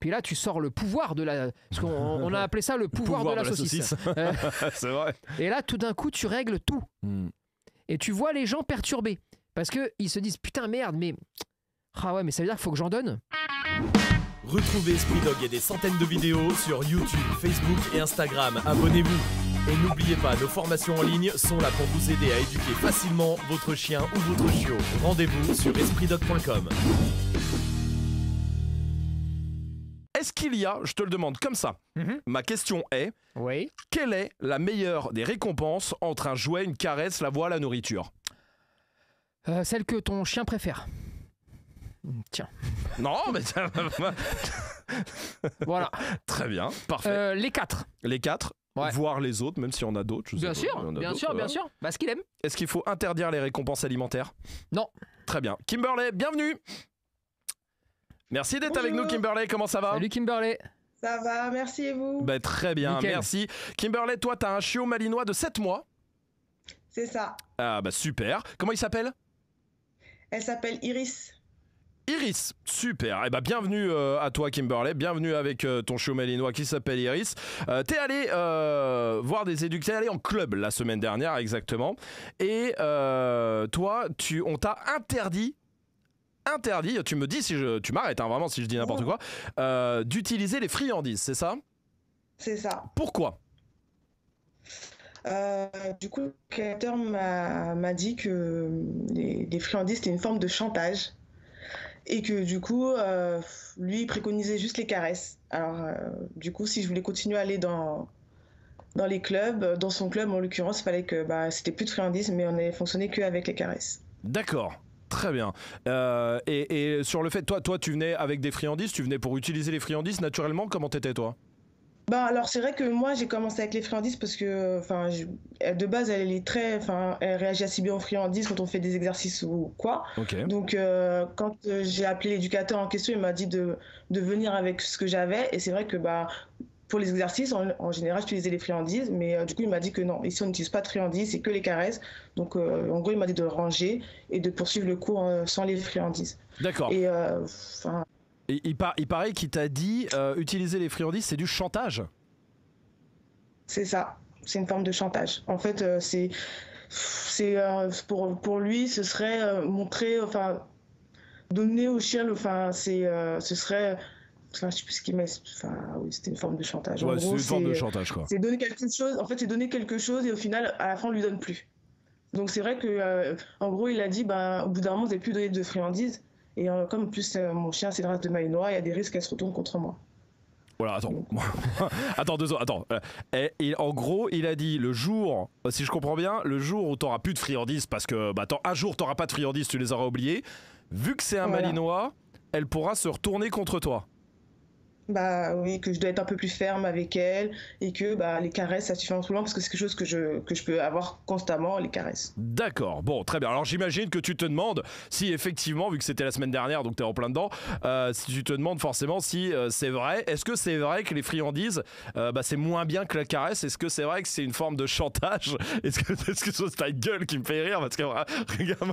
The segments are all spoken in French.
Puis là, tu sors le pouvoir de la. on a appelé ça le pouvoir, de, la saucisse. Euh, c'est vrai. Et là, tout d'un coup, tu règles tout. Hmm. Et tu vois les gens perturbés. Parce qu'ils se disent Putain, merde, mais. Ah ouais, mais ça veut dire qu'il faut que j'en donne. Retrouvez Esprit Dog et des centaines de vidéos sur YouTube, Facebook et Instagram. Abonnez-vous. Et n'oubliez pas, nos formations en ligne sont là pour vous aider à éduquer facilement votre chien ou votre chiot. Rendez-vous sur espritdog.com. Est-ce qu'il y a, je te le demande comme ça, mhm. ma question est, Oui. quelle est la meilleure des récompenses entre un jouet, une caresse, la voix, la nourriture euh, celle que ton chien préfère. Tiens. Non, mais Voilà. très bien, parfait. Euh, les quatre. Les quatre, voir les autres, même si on a d'autres. Bien sûr, bien bah, sûr, bien sûr. qu'il aime. Est-ce qu'il faut interdire les récompenses alimentaires Non. Très bien. Kimberley, bienvenue Merci d'être avec nous, Kimberley. Comment ça va Salut Kimberley. Ça va, merci et vous bah, Très bien, merci. Kimberley, toi, tu as un chiot malinois de 7 mois C'est ça. Ah bah super. Comment il s'appelle Elle s'appelle Iris. Iris, super. Et eh ben, bah, bienvenue euh, à toi, Kimberley. Bienvenue avec euh, ton chiot malinois qui s'appelle Iris. tu euh, t'es allé voir des éducateurs, t'es allé en club la semaine dernière, exactement. Et toi, tu, on t'a interdit interdit, tu me dis si tu m'arrêtes hein, vraiment si je dis n'importe quoi, euh, d'utiliser les friandises, c'est ça C'est ça. Pourquoi euh, du coup, le créateur m'a dit que euh, les, friandises c'était une forme de chantage et que du coup, lui il préconisait juste les caresses. Alors, du coup, si je voulais continuer à aller dans, les clubs, dans son club en l'occurrence, il fallait que bah, c'était plus de friandises, mais on fonctionnait fonctionner qu'avec les caresses. D'accord. Très bien. Euh, et, sur le fait, toi, toi, tu venais avec des friandises, tu venais pour utiliser les friandises naturellement. Comment t'étais toi Bah alors c'est vrai que moi j'ai commencé avec les friandises parce que enfin de base elle est très enfin elle réagit assez bien aux friandises quand on fait des exercices ou quoi. Donc euh, quand euh, j'ai appelé l'éducateur en question il m'a dit de, de venir avec ce que j'avais et c'est vrai que bah pour les exercices, en, général, j'utilisais les friandises, mais euh, du coup, il m'a dit que non, ici, on n'utilise pas de friandises, c'est que les caresses. Donc, euh, en gros, il m'a dit de ranger et de poursuivre le cours euh, sans les friandises. D'accord. Et, et, il, par, il paraît qu'il t'a dit utiliser les friandises, c'est du chantage. C'est ça, c'est une forme de chantage. En fait, c'est. c'est pour, pour lui, ce serait montrer, enfin, donner au chien, enfin, c'est, ce serait je je sais plus ce qu'il met Enfin, oui, c'était une forme de chantage. Ouais, c'est C'est donner quelque chose. En fait, c'est donner quelque chose et au final, à la fin, on lui donne plus. Donc, c'est vrai que, euh, en gros, il a dit, bah, au bout d'un moment, vous n'avez plus donné de friandises. Et euh, comme plus euh, mon chien, c'est une race de Malinois, il y a des risques qu'elle se retourne contre moi. Voilà, attends. attends deux ans attends. Et, en gros, il a dit le jour, si je comprends bien, le jour où t'auras plus de friandises, parce que bah, un jour t'auras pas de friandises, tu les auras oubliées, vu que c'est un malinois, elle pourra se retourner contre toi bah oui, que je dois être un peu plus ferme avec elle et que bah, les caresses, ça suffit moment parce que c'est quelque chose que je, je peux avoir constamment, les caresses. D'accord, bon, très bien. Alors j'imagine que tu te demandes si effectivement, vu que c'était la semaine dernière, donc tu es en plein dedans, euh, si tu te demandes forcément si euh, c'est vrai, est-ce que c'est vrai que les friandises, euh, bah, c'est moins bien que la caresse Est-ce que c'est vrai que c'est une forme de chantage Est-ce que c'est -ce ta gueule qui me fait rire Parce que, regarde,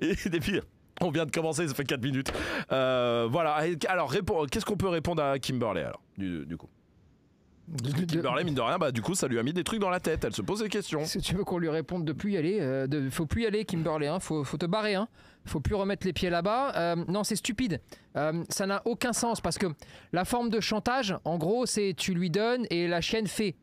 et, des pires On vient de commencer, ça fait 4 minutes. Euh, voilà, alors qu'est-ce qu'on peut répondre à Kimberley alors, du, coup Kimberley, mine de rien, bah, du coup, ça lui a mis des trucs dans la tête. Elle se pose des questions. Si tu veux qu'on lui réponde de plus y aller, euh, de, faut plus y aller, Kimberley, il hein. faut, te barrer, hein, faut plus remettre les pieds là-bas. Euh, non, c'est stupide. ça n'a aucun sens parce que la forme de chantage, en gros, c'est tu lui donnes et la chienne fait.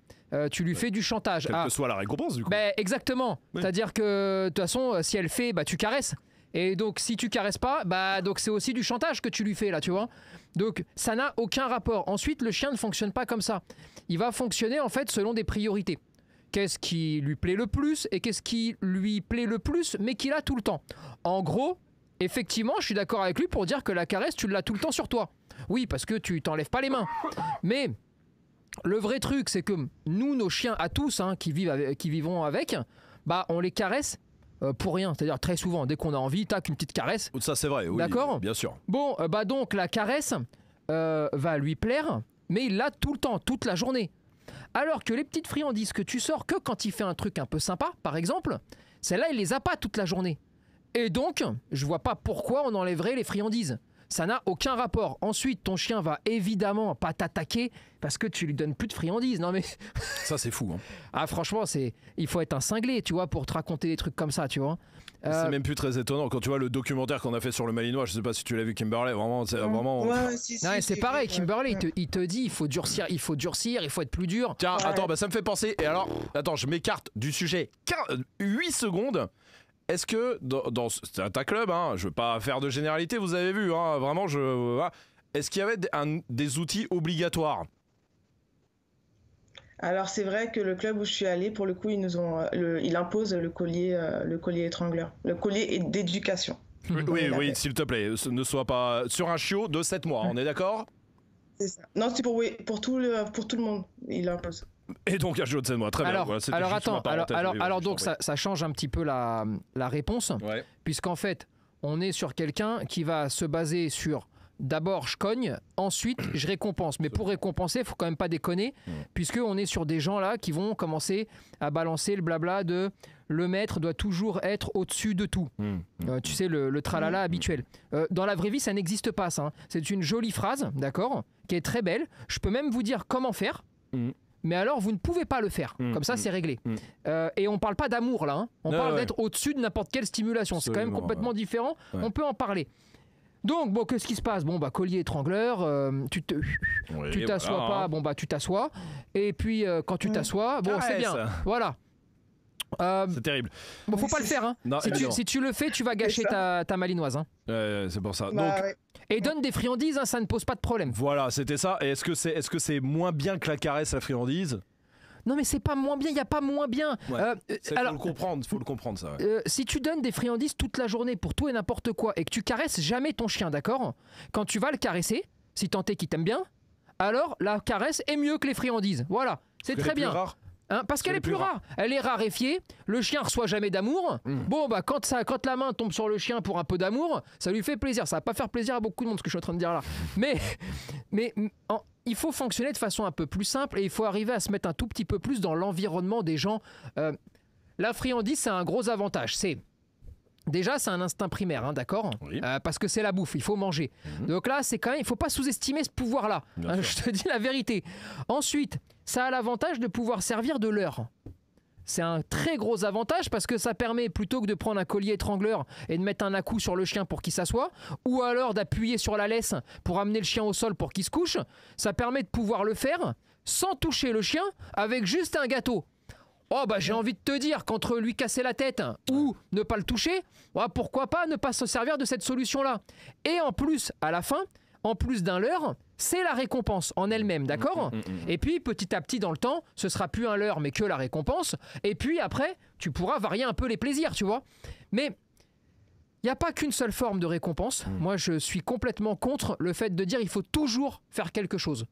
tu lui fais du chantage. Quelle ah. que soit la récompense, du coup. Ben, exactement. C'est-à-dire que, de toute façon, si elle fait, bah, tu caresses. Et donc, si tu caresses pas, bah donc c'est aussi du chantage que tu lui fais là, tu vois. Donc, ça n'a aucun rapport. Ensuite, le chien ne fonctionne pas comme ça. Il va fonctionner en fait selon des priorités. Qu'est-ce qui lui plaît le plus et qu'est-ce qui lui plaît le plus, mais qu'il a tout le temps. En gros, effectivement, je suis d'accord avec lui pour dire que la caresse, tu l'as tout le temps sur toi. Oui, parce que tu t'enlèves pas les mains. Mais le vrai truc, c'est que nous, nos chiens à tous, hein, qui, vivent avec, qui vivons avec, bah on les caresse euh, pour rien. C'est-à-dire très souvent, dès qu'on a envie, tac, une petite caresse. Ça c'est vrai, oui. D'accord Bien sûr. Bon, euh, bah donc la caresse euh, va lui plaire, mais il l'a tout le temps, toute la journée. Alors que les petites friandises que tu sors que quand il fait un truc un peu sympa, par exemple, celle là il les a pas toute la journée. Et donc, je vois pas pourquoi on enlèverait les friandises. Ça n'a aucun rapport. Ensuite, ton chien va évidemment pas t'attaquer parce que tu lui donnes plus de friandises. Non mais ça c'est fou. Hein. Ah franchement, c'est il faut être un cinglé, tu vois, pour te raconter des trucs comme ça, tu vois. C'est euh, même plus très étonnant quand tu vois le documentaire qu'on a fait sur le Malinois. Je sais pas si tu l'as vu, Kimberley. Vraiment, c'est vraiment. Ouais, c'est pareil, Kimberley. Il te, il te, dit, il faut durcir, il faut durcir, il faut être plus dur. Tiens, attends, bah, ça me fait penser. Et alors, attends, je m'écarte du sujet 8 euh, secondes. Est-ce que dans, dans club, hein, je veux pas faire de généralité, vous avez vu, hein, vraiment, je, est-ce qu'il y avait des outils obligatoires alors c'est vrai que le club où je suis allée, pour le coup, ils nous ont, euh, il impose le collier, euh, le collier étrangleur, le collier d'éducation. Oui, oui, s'il te plaît, ne sois pas sur un chiot de 7 mois, on est d'accord C'est Non, c'est pour, tout le, pour tout le monde, il impose. Et donc, de moi très alors, bien. alors, attends, alors, alors, alors donc, ça, change un petit peu la, réponse, puisqu'en fait, on est sur quelqu'un qui va se baser sur d'abord je cogne, ensuite je récompense. Mais pour récompenser, il faut quand même pas déconner, Puisqu'on puisque on est sur des gens là qui vont commencer à balancer le blabla de le maître doit toujours être au-dessus de tout. Hum, hum, euh, tu hum. sais, le, tralala habituel. Euh, dans la vraie vie, ça n'existe pas, ça. Hein. C'est une jolie phrase, d'accord, qui est très belle. Je peux même vous dire comment faire mais alors vous ne pouvez pas le faire. Mm, Comme ça, mm, c'est réglé. Mm. Euh, et on ne parle pas d'amour là, hein. on parle d'être au-dessus de n'importe quelle stimulation. C'est quand même complètement différent, on peut en parler. Donc, bon, qu'est-ce qui se passe Bon, bah, collier étrangleur, euh, tu te, tu t'assois pas, hein. bon, bah, tu t'assois. Et puis, euh, quand tu t'assois, bon, c'est bien. Voilà. Euh, c'est terrible. Bon, faut pas le faire. Hein. si, tu, le fais, tu vas gâcher ta, ta, malinoise. Hein. c'est pour ça. Bah Donc, Et donne des friandises, hein, ça ne pose pas de problème. Voilà, c'était ça. Et est-ce que c'est est -ce c'est moins bien que la caresse, la friandise non mais c'est pas moins bien, il n'y a pas moins bien. Euh, alors, faut le comprendre, faut le comprendre ça. Euh, si tu donnes des friandises toute la journée pour tout et n'importe quoi et que tu caresses jamais ton chien, d'accord Quand tu vas le caresser, si tant est qu'il t'aime bien, alors la caresse est mieux que les friandises. Voilà, c'est très bien. Rare. Hein, parce qu'elle est plus rare. Elle est raréfiée. Le chien reçoit jamais d'amour. Hmm. Bon, bah quand, ça, quand la main tombe sur le chien pour un peu d'amour, ça lui fait plaisir. Ça ne va pas faire plaisir à beaucoup de monde ce que je suis en train de dire là. Mais, mais il faut fonctionner de façon un peu plus simple et il faut arriver à se mettre un tout petit peu plus dans l'environnement des gens. Euh, la friandise, c'est un gros avantage. C'est Déjà, c'est un instinct primaire, hein, d'accord euh, Parce que c'est la bouffe, il faut manger. Mhm. Donc là, c'est quand même, il faut pas sous-estimer ce pouvoir-là. Euh, je te dis la vérité. Ensuite, ça a l'avantage de pouvoir servir de leurre. C'est un très gros avantage parce que ça permet, plutôt que de prendre un collier étrangleur et de mettre un à-coup sur le chien pour qu'il s'assoie, ou alors d'appuyer sur la laisse pour amener le chien au sol pour qu'il se couche, ça permet de pouvoir le faire sans toucher le chien avec juste un gâteau. Oh bah j'ai envie de te dire qu'entre lui casser la tête ou ne pas le toucher, oh, pourquoi pas ne pas se servir de cette solution-là Et en plus, à la fin, en plus d'un leurre, c'est la récompense en elle-même, d'accord mm, mm, mm, Et puis petit à petit dans le temps, ce sera plus un leurre mais que la récompense. Et puis après, tu pourras varier un peu les plaisirs, tu vois. Mais il n'y a pas qu'une seule forme de récompense. Moi, je suis complètement contre le fait de dire il faut toujours faire quelque chose.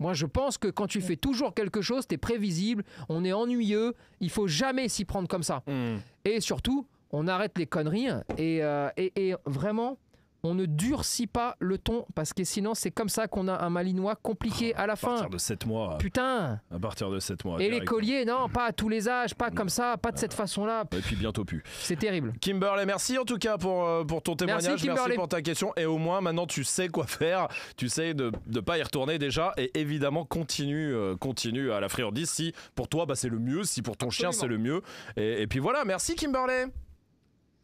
Moi, je pense que quand tu mm. fais toujours quelque chose, t'es prévisible, on est ennuyeux, il faut jamais s'y prendre comme ça. Mm. Et surtout, on arrête les conneries hein, euh, et vraiment, on ne durcit pas le ton parce que sinon c'est comme ça qu'on a un malinois compliqué ah, à la fin. À partir de 7 mois. Putain. À partir de 7 mois. Et les hein. colliers, non, pas à tous les âges, pas comme ça, pas de cette ah. façon-là. Et puis bientôt plus. C'est terrible. Kimberley, merci en tout cas pour, euh, pour ton témoignage, merci, pour ta question. Et au moins maintenant tu sais quoi faire, tu sais de ne pas y retourner déjà et évidemment continue, euh, continue à la friandise si pour toi bah, c'est le mieux, si pour ton chien c'est le mieux. Et, et puis voilà, merci Kimberley.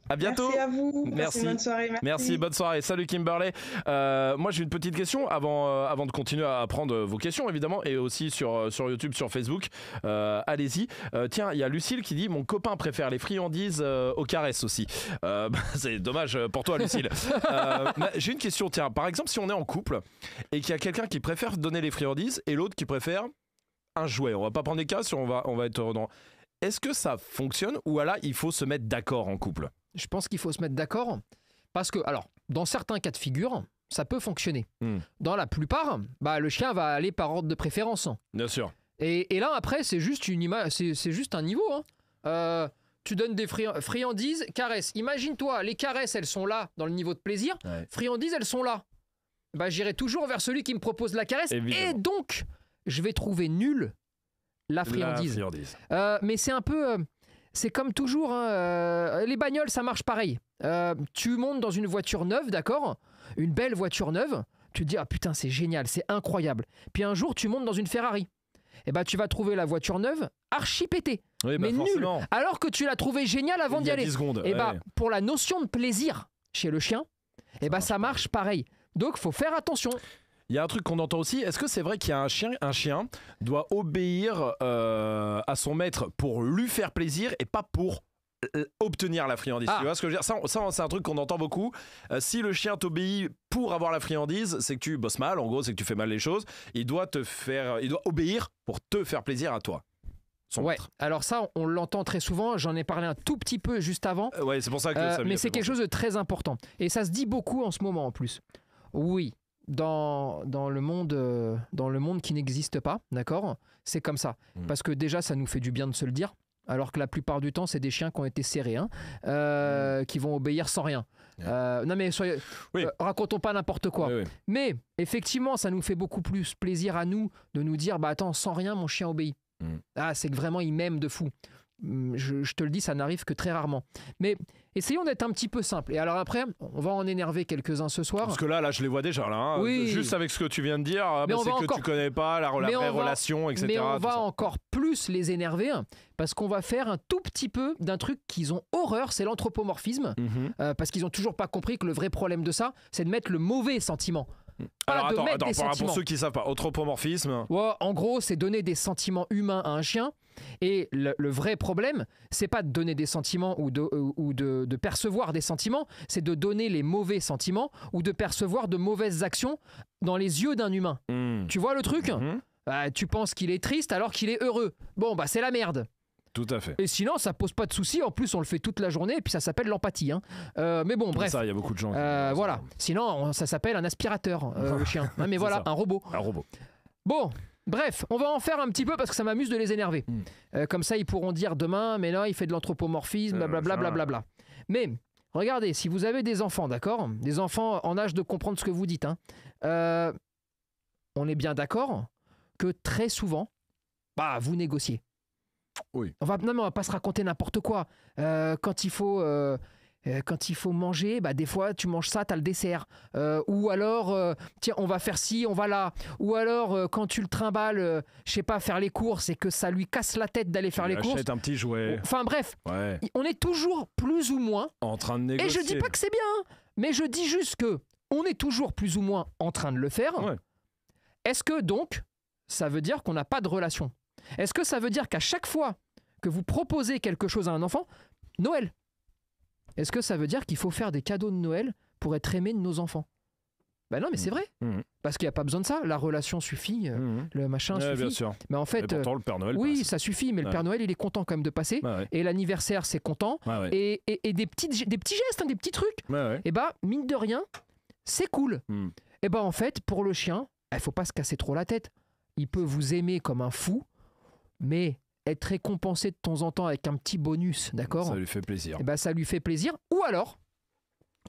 À bientôt. Merci à vous. Merci. Bonne soirée. Merci. Bonne soirée. Salut Kimberley. Euh, moi, j'ai une petite question avant, euh, avant de continuer à prendre vos questions, évidemment, et aussi sur, euh, sur YouTube, sur Facebook. Allez-y. tiens, il y a Lucille qui dit Mon copain préfère les friandises aux caresses aussi. Bah, c'est dommage pour toi, Lucille. j'ai une question. Tiens, par exemple, si on est en couple et qu'il y a quelqu'un qui préfère donner les friandises et l'autre qui préfère un jouet, on va pas prendre des cas, on va, on va être Est-ce que ça fonctionne ou alors il faut se mettre d'accord en couple je pense qu'il faut se mettre d'accord. Parce que, alors, dans certains cas de figure, ça peut fonctionner. Hmm. Dans la plupart, bah, le chien va aller par ordre de préférence. Bien sûr. Et, là, après, c'est juste, une image, c'est, juste un niveau. Hein. Euh, tu donnes des friandises, caresses. Imagine-toi, les caresses, elles sont là dans le niveau de plaisir. Friandises, elles sont là. Bah, j'irai toujours vers celui qui me propose la caresse. Et donc, je vais trouver nul la friandise. Euh, mais c'est un peu. Euh, c'est comme toujours, hein, euh, les bagnoles, ça marche pareil. Euh, tu montes dans une voiture neuve, d'accord Une belle voiture neuve. Tu te dis, ah putain, c'est génial, c'est incroyable. Puis un jour, tu montes dans une Ferrari. et eh ben, tu vas trouver la voiture neuve archi pétée, bah, mais nulle, alors que tu l'as trouvée géniale avant d'y aller. Secondes, eh ben, pour la notion de plaisir chez le chien, et eh ben, ça marche pareil. Donc, faut faire attention. Il y a un truc qu'on entend aussi. Est-ce que c'est vrai qu'il y a un chien, un chien doit obéir euh, à son maître pour lui faire plaisir et pas pour euh, obtenir la friandise. Ah. Tu vois ce que je veux dire Ça, ça c'est un truc qu'on entend beaucoup. Euh, si le chien t'obéit pour avoir la friandise, c'est que tu bosses mal, en gros, c'est que tu fais mal les choses. Il doit te faire, il doit obéir pour te faire plaisir à toi. Son Maître. Alors ça, on l'entend très souvent. J'en ai parlé un tout petit peu juste avant. Oui, ouais, c'est pour ça que. ça mais c'est quelque chose de très important et ça se dit beaucoup en ce moment en plus. Oui, dans, dans, le monde, euh, dans le monde qui n'existe pas, d'accord C'est comme ça. Hmm. Parce que déjà, ça nous fait du bien de se le dire. Alors que la plupart du temps, c'est des chiens qui ont été serrés, hein, euh, hmm. qui vont obéir sans rien. Euh, non mais racontons pas n'importe quoi. Mais effectivement, ça nous fait beaucoup plus plaisir à nous de nous dire, bah attends, sans rien, mon chien obéit. Hmm. Ah, c'est que vraiment, il m'aime de fou. Mm, je, te le dis, ça n'arrive que très rarement. Mais essayons d'être un petit peu simple. Et alors après, on va en énerver quelques-uns ce soir. Parce que là, là, je les vois déjà. Là, hein. Juste avec ce que tu viens de dire, ah, bah, c'est que tu connais pas la, vraie relation, etc. Mais on va encore plus les énerver parce qu'on va faire un tout petit peu d'un truc qu'ils ont horreur, c'est l'anthropomorphisme. Mhm. Euh, parce qu'ils ont toujours pas compris que le vrai problème de ça, c'est de mettre le mauvais sentiment. Alors, attends, pour, ceux qui savent pas, anthropomorphisme. en gros, c'est donner des sentiments humains à un chien et le, vrai problème, c'est pas de donner des sentiments ou euh, de, percevoir des sentiments, c'est de donner les mauvais sentiments ou de percevoir de mauvaises actions dans les yeux d'un humain. Hmm. Tu vois le truc mhm. bah, Tu penses qu'il est triste alors qu'il est heureux. Bon, bah c'est la merde. Tout à fait. Et sinon, ça pose pas de soucis En plus, on le fait toute la journée et puis ça s'appelle l'empathie. Hein. Euh, mais bon, bref. Ça, il y a beaucoup de gens. Euh, voilà. Sinon, ça s'appelle un aspirateur, le chien. mais voilà, un robot. Un robot. Bon, Bref, on va en faire un petit peu parce que ça m'amuse de les énerver. Hmm. Euh, comme ça, ils pourront dire demain, mais là, il fait de l'anthropomorphisme, euh, blablabla. Bla, mais regardez, si vous avez des enfants, d'accord Des enfants en âge de comprendre ce que vous dites, hein. euh, on est bien d'accord que très souvent, bah, vous négociez. Oui. On va, non, on va pas se raconter n'importe quoi. quand il faut euh, quand il faut manger, bah, des fois, tu manges ça, tu as le dessert. Euh, ou alors, euh, tiens, on va faire ci, on va là. Ou alors, quand tu le trimbales, je sais pas, faire les courses et que ça lui casse la tête d'aller faire les courses. un petit jouet. Enfin bref, on est toujours plus ou moins en train de négocier. Et je dis pas que c'est bien, hein. mais je dis juste que on est toujours plus ou moins en train de le faire. Est-ce que donc, ça veut dire qu'on n'a pas de relation Est-ce que ça veut dire qu'à chaque fois que vous proposez quelque chose à un enfant, Noël, est-ce que ça veut dire qu'il faut faire des cadeaux de Noël pour être aimé de nos enfants ben non, mais c'est mm. vrai. Mm. Parce qu'il n'y a pas besoin de ça. La relation suffit, euh, mm. le machin suffit. Mais en fait, euh, le Père Noël oui, ça suffit. Mais le Père Noël, il est content quand même de passer. et l'anniversaire, c'est content. Et, des petits, des petits gestes, hein, des petits trucs. Et eh ben, bah, mine de rien, c'est cool. Et eh ben, bah, en fait, pour le chien, il eh, faut pas se casser trop la tête. Il peut vous aimer comme un fou, mais être récompensé de temps en temps avec un petit bonus, d'accord Ça lui fait plaisir. Et eh ben, ça lui fait plaisir. Ou alors,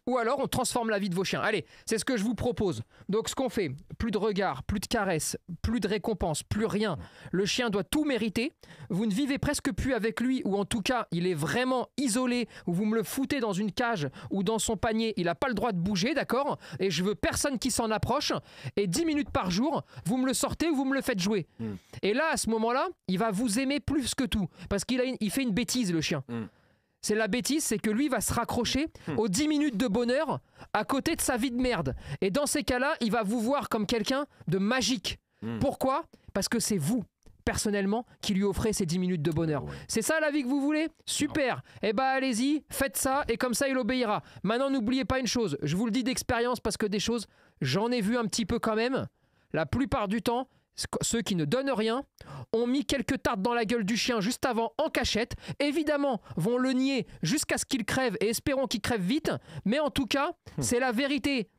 ou alors on transforme la vie de vos chiens. Allez, c'est ce que je vous propose. Donc ce qu'on fait, plus de regards, plus de caresses, plus de récompenses, plus rien. Le chien doit tout mériter. Vous ne vivez presque plus avec lui, ou en tout cas, il est vraiment isolé, ou vous me le foutez dans une cage ou dans son panier. Il n'a pas le droit de bouger, d'accord Et je veux personne qui s'en approche. Et 10 minutes par jour, vous me le sortez ou vous me le faites jouer. Hmm. Et là, à ce moment-là, il va vous aimer plus que tout. Parce qu'il a fait une bêtise, le chien. Hmm c'est la bêtise, c'est que lui va se raccrocher hmm. aux 10 minutes de bonheur à côté de sa vie de merde. Et dans ces cas-là, il va vous voir comme quelqu'un de magique. Hmm. Pourquoi Parce que c'est vous personnellement qui lui offrez ces 10 minutes de bonheur. Ah c'est ça la vie que vous voulez Super Eh ben, allez-y, faites ça et comme ça il obéira. Maintenant n'oubliez pas une chose, je vous le dis d'expérience parce que des choses, j'en ai vu un petit peu quand même. La plupart du temps, ceux qui ne donnent rien, ont mis quelques tartes dans la gueule du chien juste avant en cachette. Évidemment, vont le nier jusqu'à ce qu'il crève et espérons qu'il crève vite. Mais en tout cas, hmm. c'est la vérité.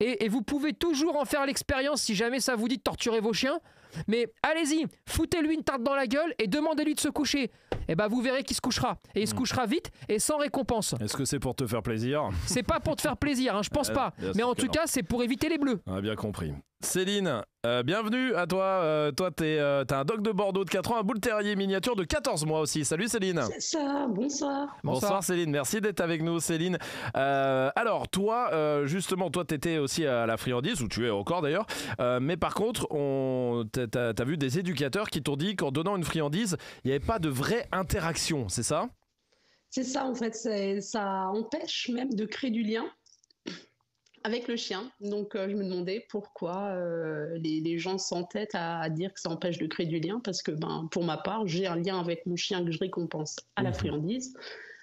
Et, vous pouvez toujours en faire l'expérience si jamais ça vous dit de torturer vos chiens. Mais allez-y, foutez-lui une tarte dans la gueule et demandez-lui de se coucher. Et eh bah ben, vous verrez qu'il se couchera. Et il se hmm. couchera vite et sans récompense. Est-ce que c'est pour te faire plaisir C'est pas pour te faire plaisir, hein, je pense euh, pas. Mais en tout cas, c'est pour éviter les bleus. On a bien compris. Céline, euh, bienvenue à toi. Euh, toi, t'es, euh, un doc de Bordeaux de 4 ans, un boule terrier miniature de 14 mois aussi. Salut Céline. C'est ça, bonsoir. bonsoir. Céline, merci d'être avec nous Céline. Euh, alors, toi, justement, toi, t'étais aussi à la friandise, ou tu es encore d'ailleurs, mais par contre, on, t'as, vu des éducateurs qui t'ont dit qu'en donnant une friandise, il n'y avait pas de vraie interaction, c'est ça c'est ça, en fait, ça empêche même de créer du lien avec le chien. Donc, euh, je me demandais pourquoi euh, les, gens s'entêtent à, à, dire que ça empêche de créer du lien, parce que ben, pour ma part, j'ai un lien avec mon chien que je récompense à la mhm. friandise.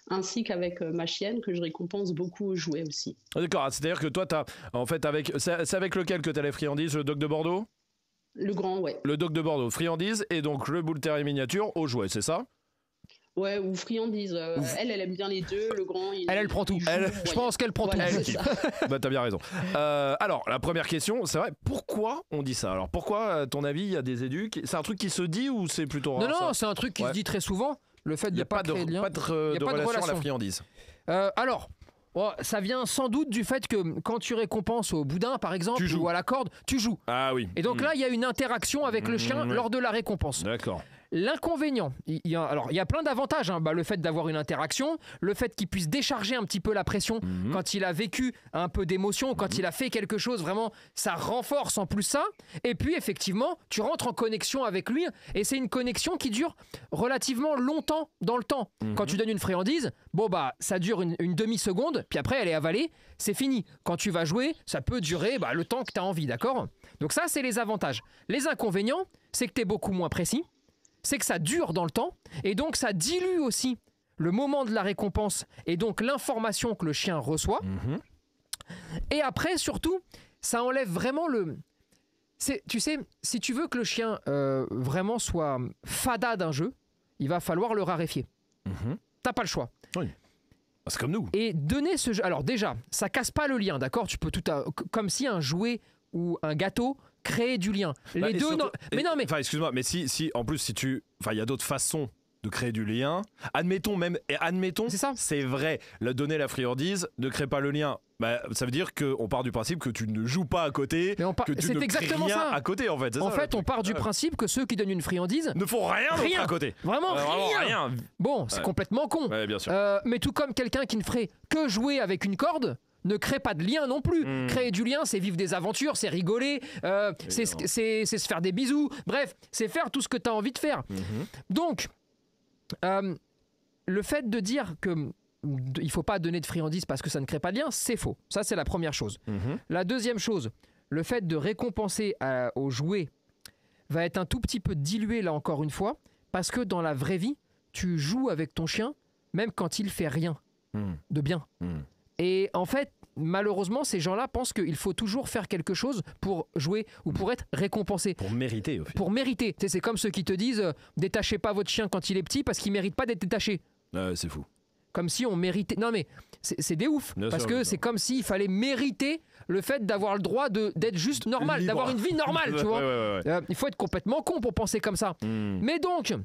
Ainsi qu'avec euh, ma chienne que je récompense beaucoup aux jouets aussi. Ah, d'accord, ah, c'est-à-dire que toi, as, en fait, avec, c'est avec lequel que tu as les friandises, le doc de Bordeaux Le grand, ouais. Le doc de Bordeaux, friandises, et donc le boule et miniature au jouet, c'est ça Ouais, ou friandise. Euh, elle, elle aime bien les deux. Le grand, Elle, elle prend tout. je pense qu'elle prend tout. bah, t'as bien raison. Euh, alors, la première question, c'est vrai, pourquoi on dit ça Alors, pourquoi, à ton avis, il y a des éduques C'est un truc qui se dit ou c'est plutôt Non, non, c'est un truc qui se dit très souvent. Le fait de a pas de, de Pas de, relation, à la friandise. Euh, alors, oh, ça vient sans doute du fait que quand tu récompenses au boudin, par exemple, ou à la corde, tu joues. Ah oui. Et donc hmm. là, il y a une interaction avec le hmm, chien hmm, lors de la récompense. D'accord. L'inconvénient, il y a, alors il y a plein d'avantages, hein. bah, le fait d'avoir une interaction, le fait qu'il puisse décharger un petit peu la pression mhm. quand il a vécu un peu d'émotion, quand mhm. il a fait quelque chose, vraiment, ça renforce en plus ça. Et puis effectivement, tu rentres en connexion avec lui et c'est une connexion qui dure relativement longtemps dans le temps. Mhm. Quand tu donnes une friandise, bon bah ça dure une, demi-seconde, puis après elle est avalée, c'est fini. Quand tu vas jouer, ça peut durer bah, le temps que tu as envie, d'accord Donc ça, c'est les avantages. Les inconvénients, c'est que tu es beaucoup moins précis c'est que ça dure dans le temps et donc ça dilue aussi le moment de la récompense et donc l'information que le chien reçoit. Mhm. Et après, surtout, ça enlève vraiment le. Tu sais, si tu veux que le chien euh, vraiment soit fada d'un jeu, il va falloir le raréfier. Tu mhm. T'as pas le choix. Oui. Bah, c'est comme nous. Et donner ce jeu. Alors, déjà, ça casse pas le lien, d'accord Tu peux tout. Comme si un jouet ou un gâteau, créer du lien. Bah, Les deux. mais non, mais. Enfin, excuse-moi, mais si, si, en plus, si tu. Enfin, il y a d'autres façons de créer du lien. Admettons même, et admettons, c'est ça. C'est vrai, la donner la friandise ne crée pas le lien. Bah, ça veut dire qu'on part du principe que tu ne joues pas à côté, Mais on que tu ne exactement crées rien à côté en fait. en fait, on part du principe que ceux qui donnent une friandise ne font rien, rien. à côté. Vraiment, rien. Bon, c'est complètement con. bien sûr. Euh, mais tout comme quelqu'un qui ne ferait que jouer avec une corde, ne crée pas de lien non plus. Hmm. Créer du lien, c'est vivre des aventures, c'est rigoler, euh, c'est se faire des bisous, bref, c'est faire tout ce que tu as envie de faire. Mhm. Donc, euh, le fait de dire que il faut pas donner de friandises parce que ça ne crée pas de lien, c'est faux. Ça, c'est la première chose. Mhm. La deuxième chose, le fait de récompenser euh, au aux va être un tout petit peu dilué, là encore une fois, parce que dans la vraie vie, tu joues avec ton chien, même quand il fait rien hmm. de bien. Hmm. Et en fait, malheureusement, ces gens-là pensent qu'il faut toujours faire quelque chose pour jouer ou pour être récompensé. Pour mériter, Pour mériter. c'est comme ceux qui te disent euh, détachez pas votre chien quand il est petit parce qu'il mérite pas d'être détaché. Ah, c'est fou. Comme si on méritait. Non, mais c'est des ouf parce que c'est comme s'il fallait mériter le fait d'avoir le droit d'être juste normal, d'avoir une vie normale, tu vois. Euh, il faut être complètement con pour penser comme ça. Hmm. Mais donc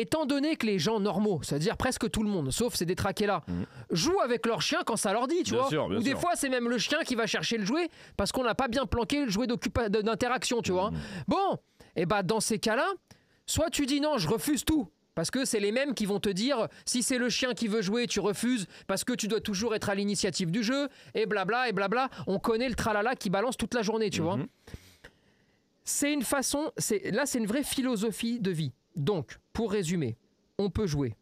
étant donné que les gens normaux, c'est-à-dire presque tout le monde, sauf ces détraqués-là, mm. jouent avec leur chien quand ça leur dit, tu vois. Ou des fois, c'est même le chien qui va chercher le jouet parce qu'on n'a pas bien planqué le jouet d'interaction, tu vois. Mm. Bon, et eh bah ben, dans ces cas-là, soit tu dis non, je refuse tout. Parce que c'est les mêmes qui vont te dire si c'est le chien qui veut jouer, tu refuses parce que tu dois toujours être à l'initiative du jeu et blabla et blabla. On connaît le tralala qui balance toute la journée, tu vois. Mm-hmm. C'est une façon, c'est là c'est une vraie philosophie de vie. Donc, pour résumer, on peut jouer.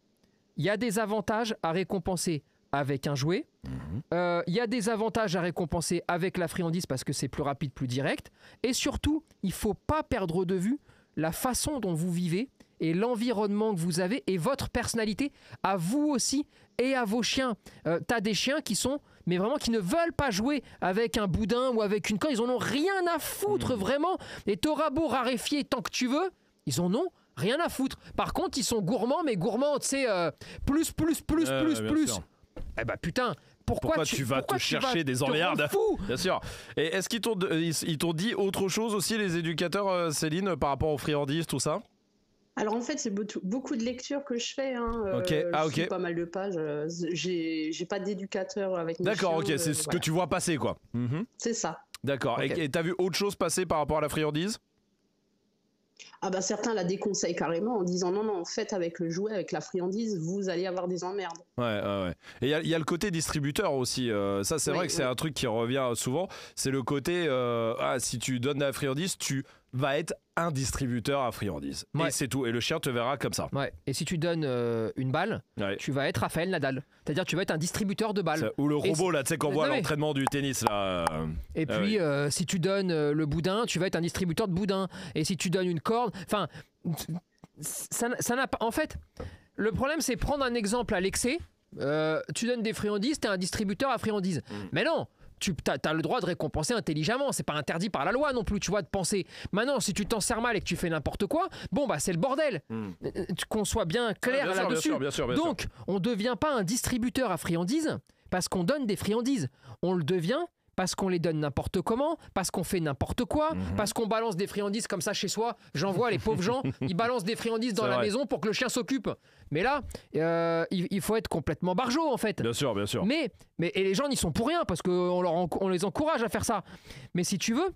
Il y a des avantages à récompenser avec un jouet. Mhm. Euh, il y a des avantages à récompenser avec la friandise parce que c'est plus rapide, plus direct. Et surtout, il ne faut pas perdre de vue la façon dont vous vivez et l'environnement que vous avez et votre personnalité à vous aussi et à vos chiens. Euh, tu as des chiens qui sont, mais vraiment qui ne veulent pas jouer avec un boudin ou avec une canne, ils en ont rien à foutre mhm. vraiment. Et t'auras beau raréfier tant que tu veux, ils en ont Rien à foutre. Par contre, ils sont gourmands, mais gourmands, tu sais, euh, plus, plus, plus, plus, plus. Eh ben putain, pourquoi, tu, vas te chercher des emmerdes Bien sûr. Et est-ce qu'ils t'ont ils, t'ont dit autre chose aussi les éducateurs euh, Céline par rapport aux friandises tout ça alors en fait, c'est beaucoup de lectures que je fais. Hein. Euh, ah, pas mal de pages. J'ai pas d'éducateur avec moi. D'accord, ok, c'est ce que tu vois passer quoi. Mhm. C'est ça. D'accord. Et Et t'as vu autre chose passer par rapport à la friandise ah bah certains la déconseillent carrément en disant non, non, en fait, avec le jouet, avec la friandise, vous allez avoir des emmerdes. Ouais, ouais, ouais. Et il y, a le côté distributeur aussi. Euh, ça, c'est vrai que c'est un truc qui revient souvent. C'est le côté, euh, ah, si tu donnes la friandise, tu vas être un distributeur à friandise. » mais Et c'est tout. Et le chien te verra comme ça. Ouais. Et si tu donnes euh, une balle, tu vas être Raphaël Nadal. C'est-à-dire tu vas être un distributeur de balles. Ou le robot, là, tu sais, qu'on voit l'entraînement du tennis, là. Et ah puis, si tu donnes le boudin, tu vas être un distributeur de boudin. Et si tu donnes une corde, Enfin, ça n'a pas. En fait, le problème, c'est prendre un exemple à l'excès. Euh, tu donnes des friandises, tu es un distributeur à friandises. Mm. Mais non! tu as, le droit de récompenser intelligemment. C'est pas interdit par la loi non plus, tu vois, de penser. Maintenant, si tu t'en sers mal et que tu fais n'importe quoi, bon, bah c'est le bordel. Mm. Euh, qu'on soit bien clair ah, là-dessus. Donc, on ne devient pas un distributeur à friandises parce qu'on donne des friandises. On le devient parce qu'on les donne n'importe comment, parce qu'on fait n'importe quoi, mhm. parce qu'on balance des friandises comme ça chez soi. J'en vois les pauvres gens, ils balancent des friandises dans la maison pour que le chien s'occupe. Mais là, euh, il, faut être complètement barjot en fait. Bien sûr, bien sûr. Mais, mais et les gens n'y sont pour rien parce qu'on on les encourage à faire ça. Mais si tu veux,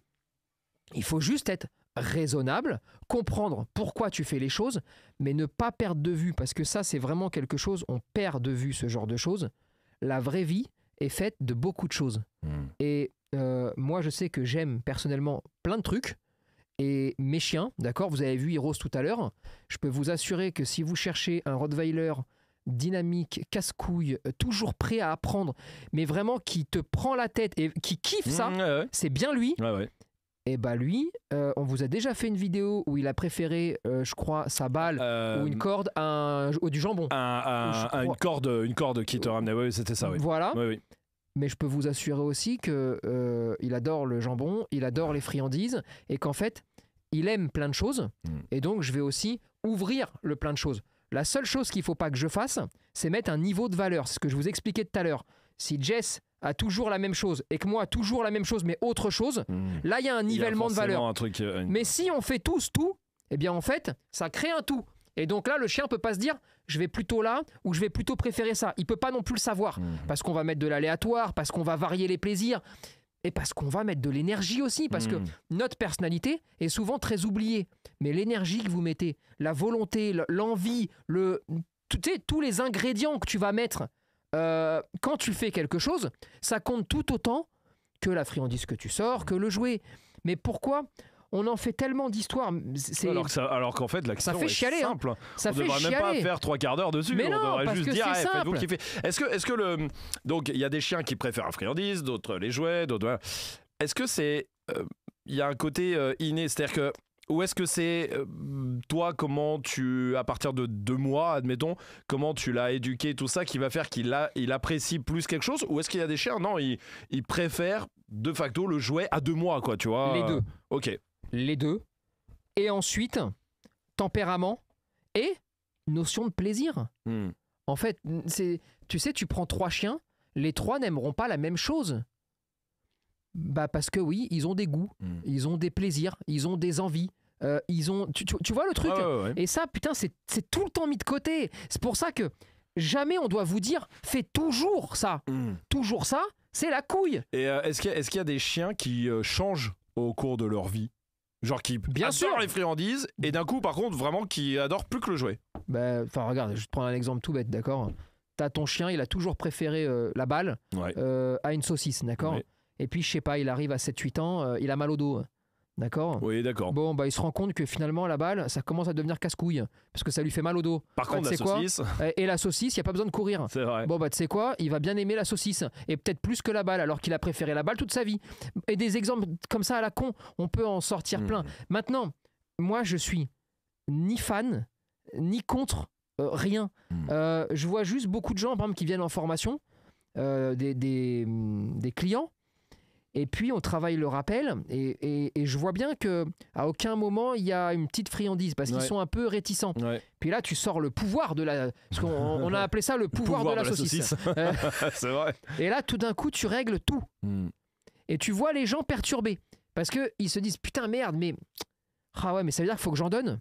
il faut juste être raisonnable, comprendre pourquoi tu fais les choses, mais ne pas perdre de vue parce que ça c'est vraiment quelque chose on perd de vue ce genre de choses. La vraie vie, est faite de beaucoup de choses. Hmm. Et euh, moi, je sais que j'aime personnellement plein de trucs. Et mes chiens, d'accord, vous avez vu Heroes tout à l'heure, je peux vous assurer que si vous cherchez un Rottweiler dynamique, casse-couille, euh, toujours prêt à apprendre, mais vraiment qui te prend la tête et qui kiffe ça, hmm, c'est bien lui. Et eh bah lui, euh, on vous a déjà fait une vidéo où il a préféré, euh, je crois, sa balle ou une euh, corde à ou du jambon. une, corde, une corde qui te ramenait, oui, c'était ça, Voilà. Mais je peux vous assurer aussi que il adore le jambon, il adore les friandises, et qu'en fait, il aime plein de choses. Hmm. Et donc, je vais aussi ouvrir le plein de choses. La seule chose qu'il faut pas que je fasse, c'est mettre un niveau de valeur. C'est ce que je vous expliquais tout à l'heure. Si Jess a toujours la même chose et que moi toujours la même chose mais autre chose, hmm. là il y a un nivellement de valeur. Euh, mais si on fait tous tout, eh bien en fait ça crée un tout. Et donc là, le chien peut pas se dire je vais plutôt là ou je vais plutôt préférer ça. Il peut pas non plus le savoir hmm. parce qu'on va mettre de l'aléatoire, parce qu'on va varier les plaisirs et parce qu'on va mettre de l'énergie aussi parce que hmm. notre personnalité est souvent très oubliée. Mais l'énergie que vous mettez, la volonté, l'envie, le tous les ingrédients que tu vas mettre euh, quand tu fais quelque chose, ça compte tout autant que la friandise que tu sors, que le jouet. Mais pourquoi on en fait tellement d'histoires. Alors, alors qu'en fait, l'action ça fait chialer, hein. Ça on ne devrait même pas faire trois quarts d'heure dessus. Mais non, devrait parce juste que dire, est eh, vous Est-ce que, est -ce que le... Donc, il y a des chiens qui préfèrent la friandise, d'autres les jouets, d'autres... Est-ce que c'est... Euh, il y a un côté euh, inné, c'est-à-dire que ou est-ce que c'est euh, toi, comment tu, à partir de deux mois, admettons, comment tu l'as éduqué, tout ça, qui va faire qu'il il apprécie plus quelque chose Ou est-ce qu'il y a des chiens Non, il, préfère de facto le jouet à deux mois, quoi, tu vois Les deux. Ok. Les deux. Et ensuite, tempérament et notion de plaisir. Hmm. En fait, c'est, tu sais, tu prends trois chiens, les trois n'aimeront pas la même chose bah parce que oui, ils ont des goûts, hmm. ils ont des plaisirs, ils ont des envies. Euh, ils ont, tu, vois le truc Et ça, putain, c'est tout le temps mis de côté. C'est pour ça que jamais on doit vous dire, fais toujours ça. Hmm. Toujours ça, c'est la couille. Et euh, est-ce qu'il y, a des chiens qui euh, changent au cours de leur vie Genre qui bien sûr les friandises et d'un coup par contre vraiment qui adorent plus que le jouet. ben enfin regarde, je te prends un exemple tout bête, d'accord T'as ton chien, il a toujours préféré la balle à une saucisse, d'accord et puis, je sais pas, il arrive à 7-8 ans, euh, il a mal au dos. D'accord Oui, d'accord. Bon, bah, il se rend compte que finalement, la balle, ça commence à devenir casse-couille. Parce que ça lui fait mal au dos. Par bah, contre, la saucisse. et la saucisse, il n'y a pas besoin de courir. C'est vrai. Bon, bah, tu sais quoi Il va bien aimer la saucisse. Et peut-être plus que la balle, alors qu'il a préféré la balle toute sa vie. Et des exemples comme ça à la con, on peut en sortir plein. Hmm. Maintenant, moi, je suis ni fan, ni contre euh, rien. Hmm. Euh, je vois juste beaucoup de gens, par exemple, qui viennent en formation, des, des, des clients et puis, on travaille le rappel. Et, je vois bien que à aucun moment, il y a une petite friandise parce qu'ils sont un peu réticents. Puis là, tu sors le pouvoir de la. qu'on on a appelé ça le pouvoir, de, la saucisse. C'est vrai. Et là, tout d'un coup, tu règles tout. Hmm. Et tu vois les gens perturbés. Parce qu'ils se disent Putain, merde, mais. Ah ouais, mais ça veut dire qu'il faut que j'en donne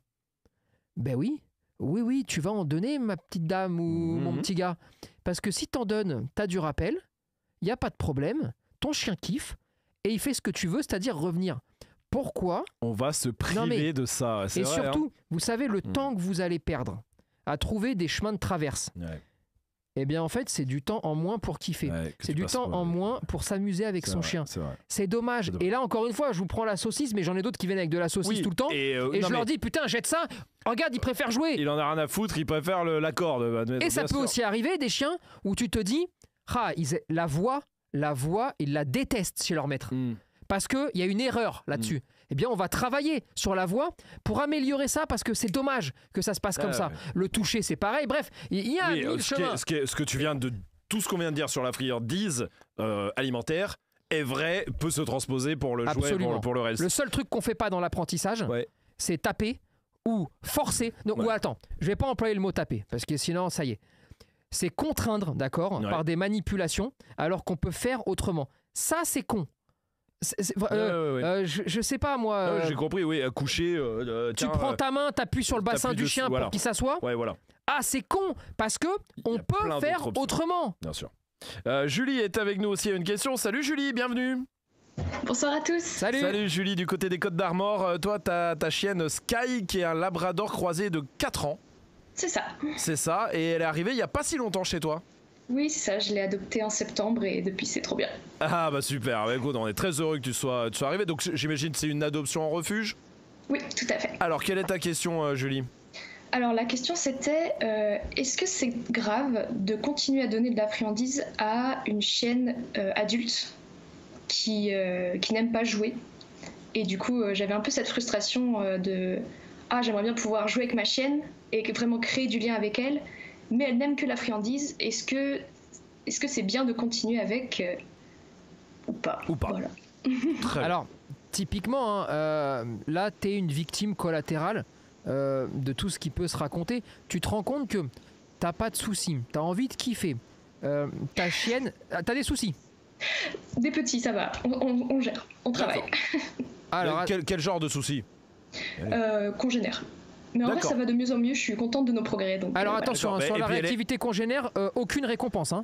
Ben oui. Oui, oui, tu vas en donner, ma petite dame ou hmm. mon petit gars. Parce que si t'en donnes, t'as du rappel, il n'y a pas de problème, ton chien kiffe, et il fait ce que tu veux, c'est-à-dire revenir. Pourquoi On va se priver de ça. Et surtout, hein. vous savez le hmm. temps que vous allez perdre à trouver des chemins de traverse. Eh bien, en fait, c'est du temps en moins pour kiffer. c'est du temps en moins pour s'amuser avec son chien. C'est dommage. Et là, encore une fois, je vous prends la saucisse, mais j'en ai d'autres qui viennent avec de la saucisse tout le temps. Et, euh, je leur dis, putain, jette ça. Regarde, il préfère jouer. Il en a rien à foutre, il préfère la corde. Bah, et ça peut aussi arriver des chiens où tu te dis, ah, la voix, la voix, ils la détestent chez leur maître. Hmm. Parce qu'il y a une erreur là-dessus. Hmm. Eh bien, on va travailler sur la voix pour améliorer ça parce que c'est dommage que ça se passe comme ah, ça. Le toucher, c'est pareil. Bref, il y a un mille euh, ce, que tu viens de. Tout ce qu'on vient de dire sur la friandise euh, alimentaire est vrai, peut se transposer pour le Absolument. pour, le reste. Le seul truc qu'on fait pas dans l'apprentissage, c'est taper ou forcer. Non, ou attends, je vais pas employer le mot taper parce que sinon, ça y est c'est contraindre, d'accord, par des manipulations, alors qu'on peut faire autrement. Ça, c'est con. Euh, euh, je, sais pas moi. Euh, j'ai compris, oui, coucher. tu prends ta main, t'appuies sur le bassin du chien pour qu'il s'assoie. voilà. Ah, c'est con parce que on peut faire autrement. Bien sûr. Julie est avec nous aussi. Une question. Salut Julie, bienvenue. Bonsoir à tous. Salut. Salut Julie, du côté des Côtes d'Armor. toi, ta, ta chienne Sky, qui est un labrador croisé de 4 ans. C'est ça. C'est ça. Et elle est arrivée il n'y a pas si longtemps chez toi. Oui, c'est ça, je l'ai adoptée en septembre et depuis c'est trop bien. Ah bah super, bah, écoute, on est très heureux que tu sois, tu Donc j'imagine c'est une adoption en refuge Oui, tout à fait. Alors quelle est ta question euh, Julie alors la question c'était euh, est-ce que c'est grave de continuer à donner de la friandise à une chienne euh, adulte qui, qui n'aime pas jouer Et du coup j'avais un peu cette frustration de ah j'aimerais bien pouvoir jouer avec ma chienne et vraiment créer du lien avec elle mais elle n'aime que la friandise. Est-ce que est-ce que c'est bien de continuer avec euh, ou pas Ou pas. Alors, typiquement, hein, euh, là, tu es une victime collatérale euh, de tout ce qui peut se raconter. Tu te rends compte que t'as pas de soucis, tu as envie de kiffer. ta chienne, tu as des soucis Des petits, ça va. On, gère, on travaille. Alors, quel, quel, genre de soucis Congénère. Mais en vrai, ça va de mieux en mieux. Je suis contente de nos progrès. Alors attention, hein, sur la réactivité congénère, euh, aucune récompense. Hein.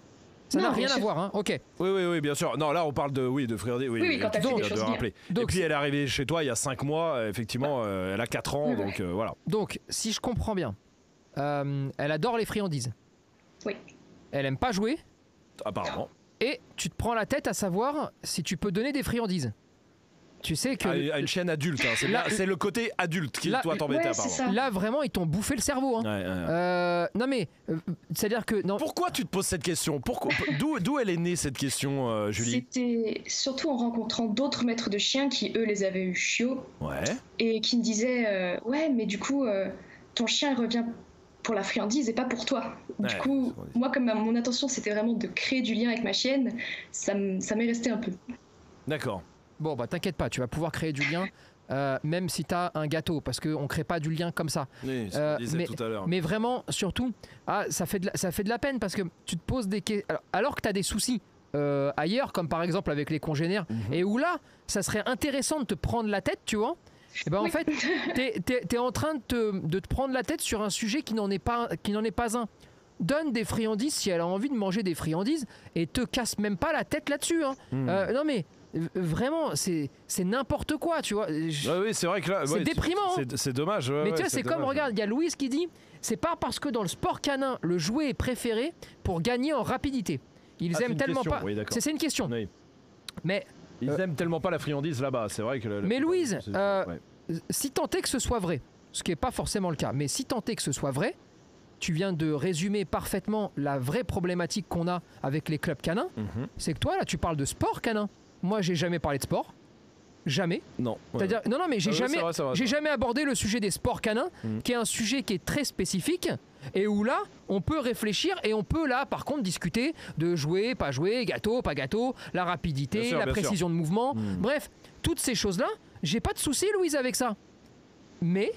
Ça n'a rien à voir, hein. ok. Oui, oui, bien sûr. Non, là, on parle de, oui, de Oui, oui, quand fait des choses Donc, et puis, elle est arrivée chez toi il y a 5 mois, euh, effectivement, euh, elle a 4 ans, donc voilà. Donc, si je comprends bien, elle adore les friandises. Oui. Elle aime pas jouer. Apparemment. Et tu te prends la tête à savoir si tu peux donner des friandises. Tu sais que. une chaîne adulte, hein, c'est le côté adulte qui là, doit t'embêter ouais, Là, vraiment, ils t'ont bouffé le cerveau. Hein. Euh, non, mais euh, c'est-à-dire que. Pourquoi tu te poses cette question Pourquoi D'où elle est née cette question, euh, Julie C'était surtout en rencontrant d'autres maîtres de chiens qui, eux, les avaient eu chiots. Ouais. Et qui me disaient Ouais, mais du coup, ton chien revient pour la friandise et pas pour toi. Du coup, moi, comme mon intention, c'était vraiment de créer du lien avec ma chienne, ça m'est resté un peu. D'accord. Bon, bah t'inquiète pas, tu vas pouvoir créer du lien. Euh, même si t'as un gâteau, parce qu'on ne crée pas du lien comme ça. Euh, mais, vraiment, surtout, ah, ça, fait de la, ça fait de la peine parce que tu te poses des questions. Alors, que t'as des soucis euh, ailleurs, comme par exemple avec les congénères, mhm. et où là, ça serait intéressant de te prendre la tête, tu vois. Et eh ben, en fait, t'es es, en train de te, prendre la tête sur un sujet qui n'en est, pas, est pas un. Donne des friandises si elle a envie de manger des friandises et te casse même pas la tête là-dessus. Hein. Hmm. non mais vraiment, c'est n'importe quoi, tu vois. oui, c'est vrai que là, c'est déprimant. C'est dommage. mais tu vois, c'est comme, regarde, il y a Louise qui dit c'est pas parce que dans le sport canin, le jouet est préféré pour gagner en rapidité. Ils ah, aiment tellement pas. c'est une question. Mais. Ils euh, aiment tellement pas la friandise là-bas, c'est vrai que. mais Louise, euh, si tant est que ce soit vrai, ce qui n'est pas forcément le cas, mais si tant est que ce soit vrai, tu viens de résumer parfaitement la vraie problématique qu'on a avec les clubs canins. Mhm. C'est que toi, là, tu parles de sport canin moi, j'ai jamais parlé de sport. Jamais. Non. non, non, mais j'ai ah jamais, j'ai jamais abordé le sujet des sports canins, mhm. qui est un sujet qui est très spécifique et où là, on peut réfléchir et on peut là, par contre, discuter de jouer, pas jouer, gâteau, pas gâteau, la rapidité, la précision de mouvement. Mhm. Bref, toutes ces choses-là, j'ai pas de souci, Louise, avec ça. Mais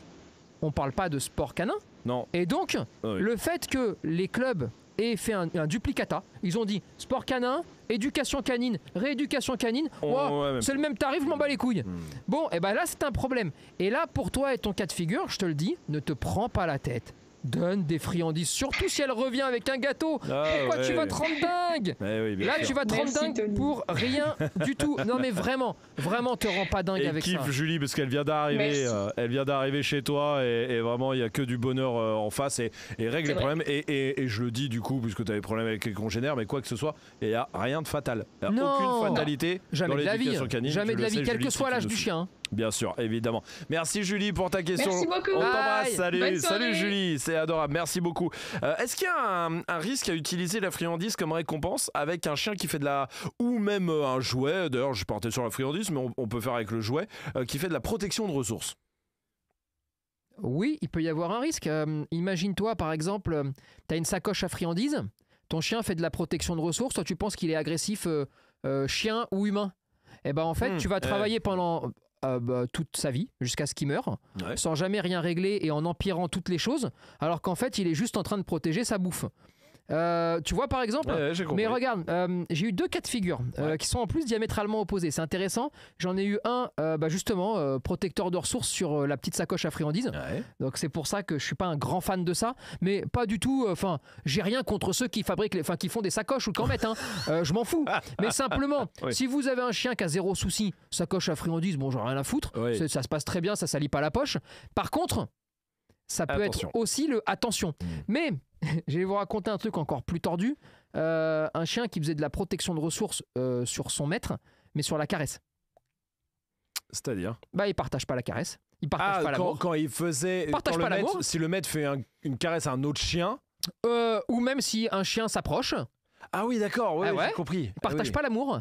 on parle pas de sport canin. Non. Et donc, ah le fait que les clubs et fait un, duplicata. Ils ont dit sport canin, éducation canine, rééducation canine. Oh, c'est le même tarif, je m'en bats les couilles. Hmm. Bon, et eh ben là, c'est un problème. Et là, pour toi et ton cas de figure, je te le dis, ne te prends pas la tête. Donne des friandises, surtout si elle revient avec un gâteau. Pourquoi ah eh, eh tu vas te rendre dingue Là, tu vas te rendre dingue pour rien du tout. Non, mais vraiment, vraiment, te rends pas dingue et avec kiffe, Julie, parce qu'elle vient d'arriver. Euh, elle vient d'arriver chez toi et, vraiment, il y a que du bonheur euh, en face et, règle les problèmes. Et, je le dis du coup, puisque tu as des problèmes avec les congénères, mais quoi que ce soit, il n'y a rien de fatal. aucune fatalité Jamais dans la canine. Jamais de la vie, quel que soit l'âge du chien. Hein. Bien sûr, évidemment. Merci Julie pour ta question. Merci beaucoup. On t'embrasse. Salut, salut Julie, c'est adorable. Merci beaucoup. Euh, est-ce qu'il y a un, risque à utiliser la friandise comme récompense avec un chien qui fait de la ou même euh, un jouet D'ailleurs, je partais sur la friandise, mais on, peut faire avec le jouet euh, qui fait de la protection de ressources. Oui, il peut y avoir un risque. Imagine-toi, par exemple, tu as une sacoche à friandise. ton chien fait de la protection de ressources, toi tu penses qu'il est agressif chien ou humain. Et eh ben en fait, hmm. tu vas eh. travailler pendant euh, bah, toute sa vie jusqu'à ce qu'il meure, sans jamais rien régler et en empirant toutes les choses, alors qu'en fait il est juste en train de protéger sa bouffe. Euh, tu vois par exemple, mais regarde, euh, j'ai eu deux cas de figure euh, qui sont en plus diamétralement opposés. C'est intéressant. J'en ai eu un, bah, justement, protecteur de ressources sur la petite sacoche à friandises. Donc c'est pour ça que je suis pas un grand fan de ça, mais pas du tout. Enfin, j'ai rien contre ceux qui fabriquent, enfin qui font des sacoches ou en mettent. Hein. je m'en fous. Mais simplement, si vous avez un chien qui a zéro souci, sacoche à friandises, bon, j'en ai rien à foutre. Ça, se passe très bien, ça salit pas la poche. Par contre, ça peut être aussi le attention. Mmh. Mais je vais vous raconter un truc encore plus tordu. Euh, un chien qui faisait de la protection de ressources euh, sur son maître, mais sur la caresse. C'est-à-dire Bah, il partage pas la caresse. Il partage ah, pas l'amour. Quand, il faisait. Partage pas l'amour. si le maître fait une caresse à un autre chien. Euh, ou même si un chien s'approche, Ah oui, d'accord, ouais, ah j'ai compris. il partage ah pas l'amour.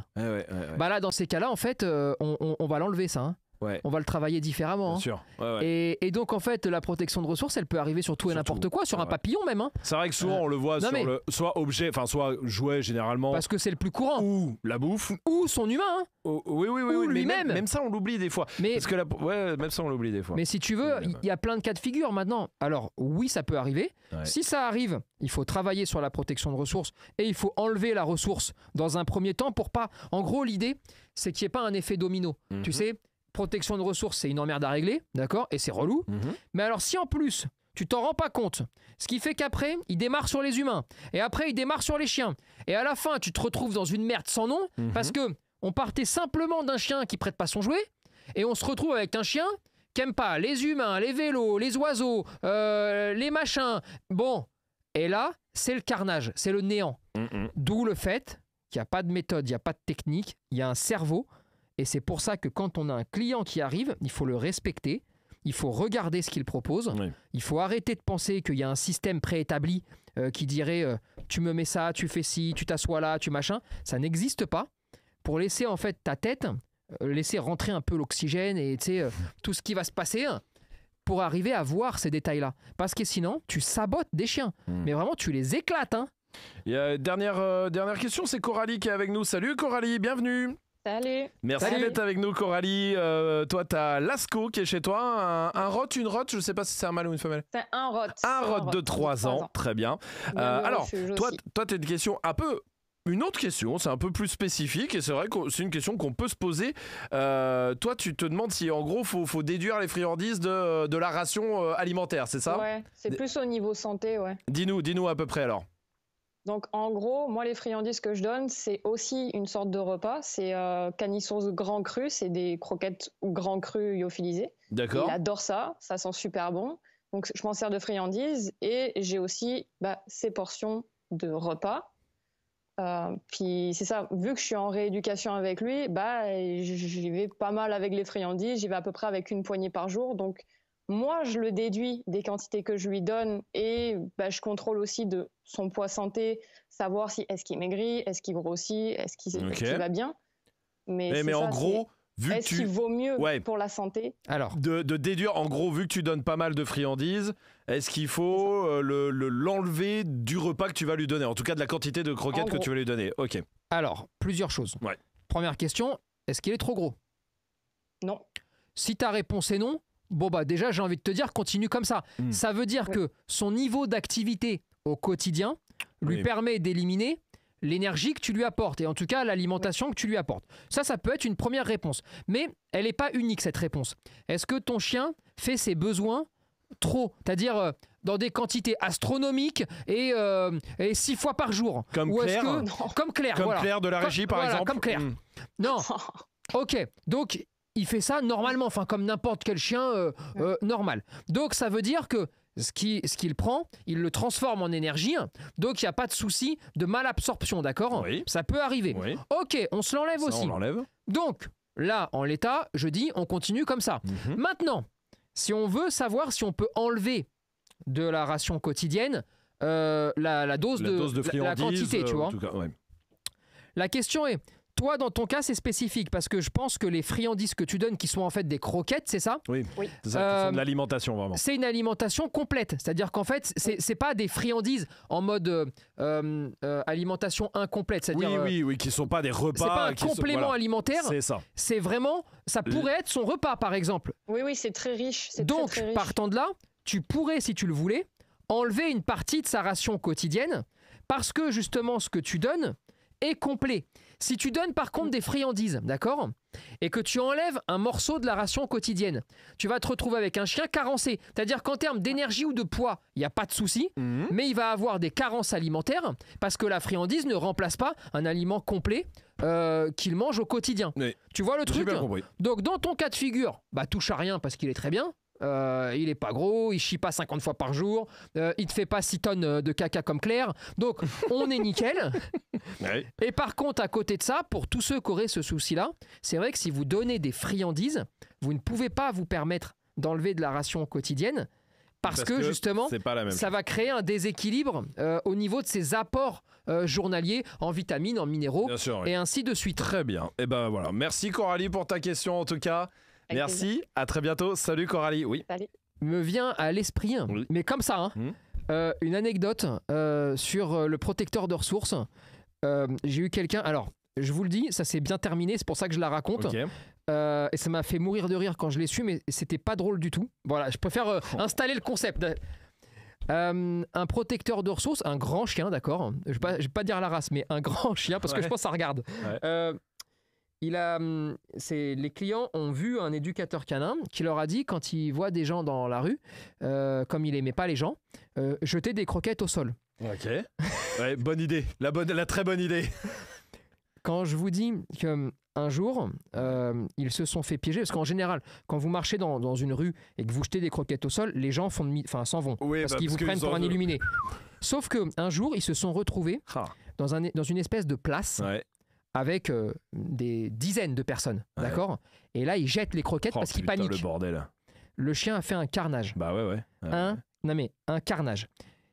Bah là, dans ces cas-là, en fait, on, va l'enlever ça. Hein on va le travailler différemment. Hein. Et, donc, en fait, la protection de ressources, elle peut arriver sur tout et n'importe quoi, sur un papillon même. Hein. C'est vrai que souvent, on le voit sur le, soit objet, enfin, soit jouet généralement. Parce que c'est le plus courant. Ou la bouffe. Ou son humain. Hein. oui, oui, oui. Ou lui-même. Même, ça, on l'oublie des fois. Mais, Parce que la... ouais, même ça, on l'oublie des fois. Mais si tu veux, il y a plein de cas de figure maintenant. Alors, oui, ça peut arriver. Si ça arrive, il faut travailler sur la protection de ressources et il faut enlever la ressource dans un premier temps pour pas. En gros, l'idée, c'est qu'il n'y ait pas un effet domino. Mhm. Tu sais, protection de ressources, c'est une emmerde à régler, d'accord Et c'est relou. Mhm. Mais alors, si en plus, tu t'en rends pas compte. Ce qui fait qu'après, il démarre sur les humains. Et après, il démarre sur les chiens. Et à la fin, tu te retrouves dans une merde sans nom mhm. parce que on partait simplement d'un chien qui prête pas son jouet et on se retrouve avec un chien qui aime pas les humains, les vélos, les oiseaux, euh, les machins. Bon. Et là, c'est le carnage, c'est le néant. D'où le fait qu'il n'y a pas de méthode, il n'y a pas de technique, il y a un cerveau et c'est pour ça que quand on a un client qui arrive, il faut le respecter, il faut regarder ce qu'il propose, il faut arrêter de penser qu'il y a un système préétabli euh, qui dirait euh, tu me mets ça, tu fais ci, tu t'assois là, tu machin. Ça n'existe pas. Pour laisser en fait ta tête, euh, laisser rentrer un peu l'oxygène et tout ce qui va se passer hein, pour arriver à voir ces détails-là. Parce que sinon, tu sabotes des chiens. Hmm. Mais vraiment, tu les éclates. Hein. dernière, dernière question, c'est Coralie qui est avec nous. Salut Coralie, bienvenue. Salut. Merci d'être avec nous, Coralie. Euh, toi toi, as Lasco qui est chez toi. Un, rot, une rot. je sais pas si c'est un mâle ou une femelle. C'est un rot. Un rot de 3 ans. Très bien. Euh, alors, toi, tu toi, t'as une question un peu. Une autre question, c'est un peu plus spécifique et c'est vrai que c'est une question qu'on peut se poser. Euh, toi, tu te demandes si en gros, faut, faut déduire les friandises de, de la ration alimentaire, c'est ça Ouais, c'est plus au niveau santé, ouais. Dis-nous, dis-nous à peu près alors. Donc en gros, moi les friandises que je donne, c'est aussi une sorte de repas. C'est euh, grand cru, c'est des croquettes grand cru lyophilisées. D'accord. Il adore ça, ça sent super bon. Donc je m'en sers de friandises et j'ai aussi bah, ces portions de repas. Euh, puis c'est ça, vu que je suis en rééducation avec lui, bah j'y vais pas mal avec les friandises, j'y vais à peu près avec une poignée par jour, donc moi, je le déduis des quantités que je lui donne et bah, je contrôle aussi de son poids santé, savoir si est-ce qu'il maigrit, est-ce qu'il grossit, est-ce qu'il va bien. Mais, eh, en gros, vu est-ce qu'il vaut mieux pour la santé Alors, de, déduire, en gros, vu que tu donnes pas mal de friandises, est-ce qu'il faut euh, l'enlever du repas que tu vas lui donner, en tout cas de la quantité de croquettes que tu vas lui donner Ok. Alors, plusieurs choses. Première question, est-ce qu'il est trop gros Non. Si ta réponse est non, Bon, bah déjà, j'ai envie de te dire, continue comme ça. Hmm. Ça veut dire que son niveau d'activité au quotidien lui permet d'éliminer l'énergie que tu lui apportes, et en tout cas l'alimentation que tu lui apportes. Ça, ça peut être une première réponse. Mais elle n'est pas unique, cette réponse. Est-ce que ton chien fait ses besoins trop C'est-à-dire euh, dans des quantités astronomiques euh, et, six fois par jour Comme Claire Comme Claire, Comme Claire de la régie, par exemple Comme Claire. Hmm. Non Ok, donc il fait ça normalement, enfin comme n'importe quel chien euh, euh, normal. Donc ça veut dire que ce qu'il ce qu'il prend, il le transforme en énergie, donc il n'y a pas de souci de malabsorption, d'accord Ça peut arriver. Ok, on se l'enlève aussi. Donc là, en l'état, je dis, on continue comme ça. Mhm. Maintenant, si on veut savoir si on peut enlever de la ration quotidienne euh, la, dose de, la, quantité, tu vois. La question est, toi, dans ton cas, c'est spécifique parce que je pense que les friandises que tu donnes, qui sont en fait des croquettes, c'est ça Oui, oui. c'est de euh, vraiment. C'est une alimentation complète, c'est-à-dire qu'en fait, c'est n'est pas des friandises en mode euh, euh, alimentation incomplète, c'est-à-dire oui, oui, oui, qui sont pas des repas. C'est pas un complément alimentaire. C'est ça. C'est vraiment, ça pourrait être son repas, par exemple. Oui, oui, c'est très riche. Donc, partant de là, tu pourrais, si tu le voulais, enlever une partie de sa ration quotidienne parce que justement, ce que tu donnes complet. Si tu donnes par contre des friandises, d'accord Et que tu enlèves un morceau de la ration quotidienne, tu vas te retrouver avec un chien carencé. C'est-à-dire qu'en termes d'énergie ou de poids, il n'y a pas de souci, mhm. mais il va avoir des carences alimentaires parce que la friandise ne remplace pas un aliment complet euh, qu'il mange au quotidien. Tu vois le truc Donc dans ton cas de figure, bah touche à rien parce qu'il est très bien. Euh, il est pas gros, il chie pas 50 fois par jour, euh, il te fait pas 6 tonnes euh, de caca comme Claire. Donc, on est nickel. Et par contre, à côté de ça, pour tous ceux qui auraient ce souci-là, c'est vrai que si vous donnez des friandises, vous ne pouvez pas vous permettre d'enlever de la ration quotidienne. Parce, que, justement, ça va créer un déséquilibre au niveau de ses apports journaliers en vitamines, en minéraux et ainsi de suite. Très bien. Et eh ben voilà. Merci Coralie pour ta question en tout cas. Merci, à très bientôt. Salut Coralie. Oui. Me vient à l'esprit, mais comme ça, hein, hum. euh, une anecdote euh, sur euh, le protecteur de ressources. J'ai eu quelqu'un. Alors, je vous le dis, ça s'est bien terminé, c'est pour ça que je la raconte. et ça m'a fait mourir de rire quand je l'ai su, mais c'était pas drôle du tout. Voilà, je préfère oh. installer le concept. un protecteur de ressources, un grand chien, d'accord Je vais pas, pas dire la race, mais un grand chien, parce que je pense que ça regarde. Hum, les clients ont vu un éducateur canin qui leur a dit, quand il voit des gens dans la rue, euh, comme il n'aimait pas les gens, euh, jeter des croquettes au sol. Ok. bonne idée. La, très bonne idée. Quand je vous dis qu'un hum, jour, euh, ils se sont fait piéger. Parce qu'en général, quand vous marchez dans, une rue et que vous jetez des croquettes au sol, les gens font enfin, s'en vont. parce bah, qu'ils vous prennent pour un illuminé. Sauf que un jour, ils se sont retrouvés ah. dans, une espèce de place ouais avec euh, des dizaines de personnes, d'accord Et là, ils jettent les croquettes oh, parce qu'il panique. le bordel. Le chien a fait un carnage. Bah ouais, ouais. un, non mais, un carnage.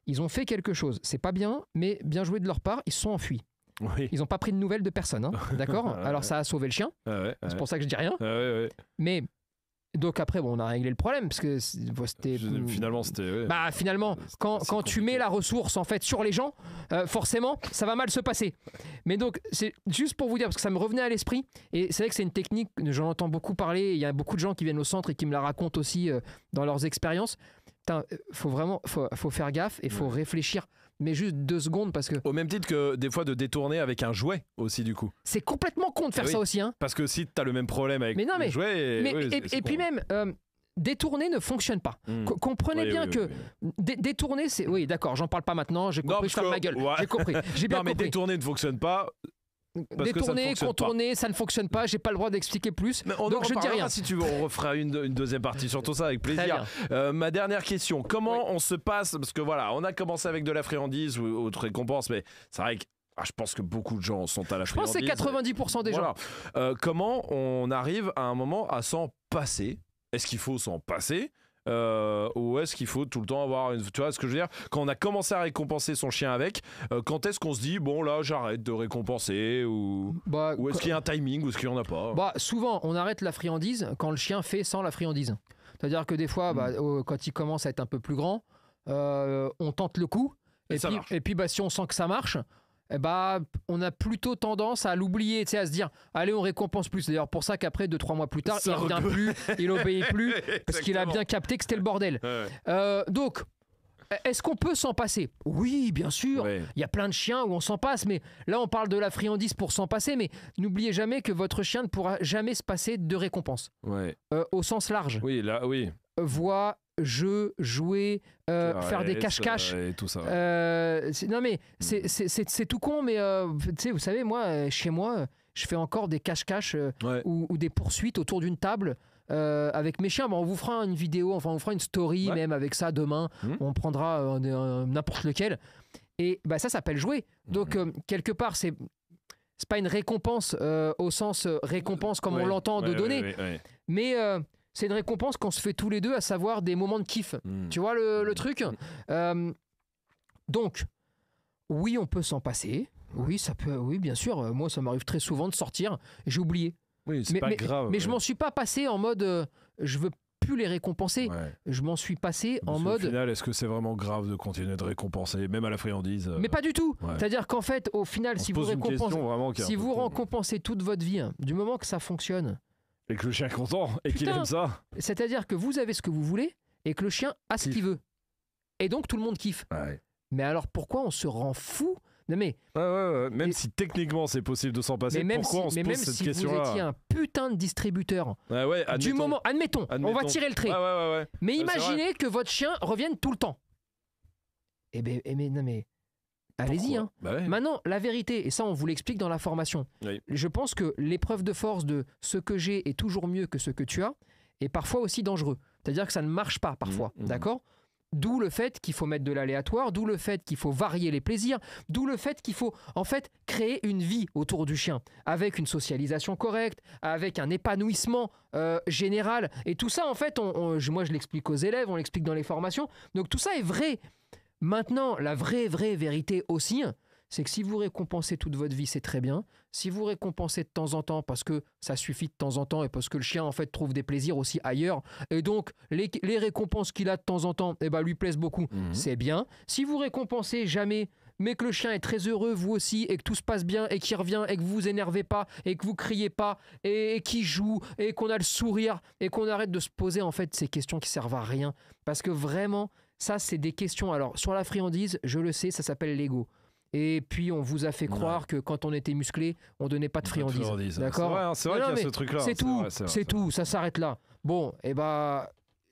Ils ont fait quelque chose. C'est pas bien, mais bien joué de leur part, ils se sont enfuis. Oui. Ils n'ont pas pris de nouvelles de personne, hein, d'accord Alors ça a sauvé le chien. c'est pour ça que je dis rien. ouais, Mais donc après, bon, on a réglé le problème parce que c'était hmm. finalement c'était. Bah finalement, quand, quand tu mets la ressource en fait sur les gens, euh, forcément, ça va mal se passer. Mais donc c'est juste pour vous dire parce que ça me revenait à l'esprit et c'est vrai que c'est une technique, j'en entends beaucoup parler. Il y a beaucoup de gens qui viennent au centre et qui me la racontent aussi euh, dans leurs expériences. Euh, faut vraiment, faut, faut faire gaffe et faut réfléchir mais juste deux secondes parce que. Au même titre que des fois de détourner avec un jouet aussi, du coup. C'est complètement con de faire eh ça aussi, hein. Parce que si t'as le même problème avec mais non, le jouet. Eh et, puis même. Euh, détourner ne fonctionne pas. Hmm. Comprenez bien que détourner, c'est. Oui, d'accord, j'en parle pas maintenant, j'ai compris, non, je ma gueule. J'ai compris. non, mais détourner ne fonctionne pas, détourner, contourner, ça ne fonctionne pas, j'ai pas le droit d'expliquer plus. Mais on donc en je dis rien. Si tu veux, on refera une, deuxième partie sur tout ça avec plaisir. Euh, ma dernière question, comment on se passe Parce que voilà, on a commencé avec de la friandise ou autre récompense, mais c'est vrai que ah, je pense que beaucoup de gens sont à la Je pense que c'est 90% des gens. Euh, comment on arrive à un moment à s'en passer Est-ce qu'il faut s'en passer euh, ou est-ce qu'il faut tout le temps avoir une... Tu vois ce que je veux dire Quand on a commencé à récompenser son chien avec, euh, quand est-ce qu'on se dit, bon là j'arrête de récompenser Ou, bah, ou est-ce qu'il y a un timing ou est-ce qu'il n'y en a pas bah, Souvent, on arrête la friandise quand le chien fait sans la friandise. C'est-à-dire que des fois, bah, hmm. quand il commence à être un peu plus grand, euh, on tente le coup. Et, puis, et, puis, bah, si on sent que ça marche, eh ben, on a plutôt tendance à l'oublier, à se dire allez, on récompense plus. D'ailleurs, pour ça qu'après, 2 trois mois plus tard, il il revient plus, il obéit plus, parce qu'il a bien capté que c'était le bordel. Euh, donc, est-ce qu'on peut s'en passer Oui, bien sûr. Il y a plein de chiens où on s'en passe, mais là, on parle de la friandise pour s'en passer, mais n'oubliez jamais que votre chien ne pourra jamais se passer de récompense. Euh, au sens large. Oui, là, oui. Voix, jeu, jouer, euh, faire des cache-cache. Et tout ça. Euh, non, mais mm. c'est tout con, mais euh, vous savez, moi, chez moi, je fais encore des cache-cache ou, des poursuites autour d'une table. avec mes chiens. on vous fera une vidéo, enfin on vous fera une story même avec ça demain. Mm. On prendra n'importe lequel. Et bah, ça s'appelle jouer. Donc mm. quelque part, c'est pas une récompense au sens récompense comme on l'entend de donner, mais c'est une récompense qu'on se fait tous les deux, à savoir des moments de kiff. Hmm. Tu vois le, hmm. truc euh, Donc, oui, on peut s'en passer. Oui, ça peut. Oui, bien sûr. Euh, moi, ça m'arrive très souvent de sortir. J'ai oublié. Oui, c'est mais, grave. Mais je m'en suis pas passé en mode. Euh, je veux plus les récompenser. Je m'en suis passé en mode. Au final, est-ce que c'est vraiment grave de continuer de récompenser, même à la friandise Mais pas du tout. C'est-à-dire qu'en fait, au final, si vous récompensez, si vous récompensez toute votre vie, hein, du moment que ça fonctionne, et que le chien est content et qu'il aime ça. C'est-à-dire que vous avez ce que vous voulez et que le chien a ce qu'il veut. Et donc tout le monde kiffe. Mais alors pourquoi on se rend fou non mais même si techniquement c'est possible de s'en passer, même pourquoi on se pose cette question-là Vous étiez un putain de distributeur. du moment, admettons, on va tirer le trait. mais imaginez que votre chien revienne tout le temps. Eh ben, eh mais, ben, non mais, Allez-y. Hein. Bah Maintenant, la vérité, et ça on vous l'explique dans la formation, je pense que l'épreuve de force de ce que j'ai est toujours mieux que ce que tu as, et parfois aussi dangereux. C'est-à-dire que ça ne marche pas parfois, mmh, mmh. d'accord D'où le fait qu'il faut mettre de l'aléatoire, d'où le fait qu'il faut varier les plaisirs, d'où le fait qu'il faut en fait créer une vie autour du chien, avec une socialisation correcte, avec un épanouissement euh, général. Et tout ça, en fait, moi je l'explique aux élèves, on l'explique dans les formations. Donc tout ça est vrai. Maintenant, la vraie, vraie vérité aussi, hein, c'est que si vous récompensez toute votre vie, c'est très bien. Si vous récompensez de temps en temps parce que ça suffit de temps en temps et parce que le chien, en fait, trouve des plaisirs aussi ailleurs, et donc les, récompenses qu'il a de temps en temps, eh ben, lui plaisent beaucoup, mhm. c'est bien. Si vous récompensez jamais, mais que le chien est très heureux, vous aussi, et que tout se passe bien, et qu'il revient, et que vous vous énervez pas, et que vous criez pas, et, et qu'il joue, et qu'on a le sourire, et qu'on arrête de se poser, en fait, ces questions qui servent à rien. Parce que vraiment, ça, c'est des questions. Alors, sur la friandise, je le sais, ça s'appelle l'ego. Et puis on vous a fait croire que quand on était musclé, on donnait pas de friandise. D'accord. Hein, c'est vrai, qu'il y a ce truc-là. C'est tout. C'est tout. Ça s'arrête là. Bon, et eh ben,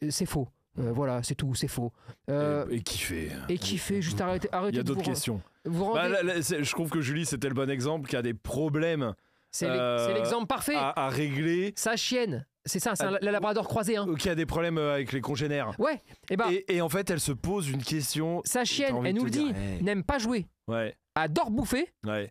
c'est faux. Euh, voilà, c'est tout, c'est faux. Euh, et, qui kiffer. Hein, et kiffer, juste arrêtez. arrêtez Il y a d'autres questions. Bah, je trouve que Julie, c'était le bon exemple qui a des problèmes. C'est euh, l'exemple parfait. À, à, régler. Sa chienne. C'est ça, c'est ah, la- labrador croisé. Hein. Qui a des problèmes euh, avec les congénères. Ouais, eh ben et bah, Et, en fait, elle se pose une question. sa chienne, elle nous le dit, n'aime pas jouer, Ouais, adore bouffer, ouais.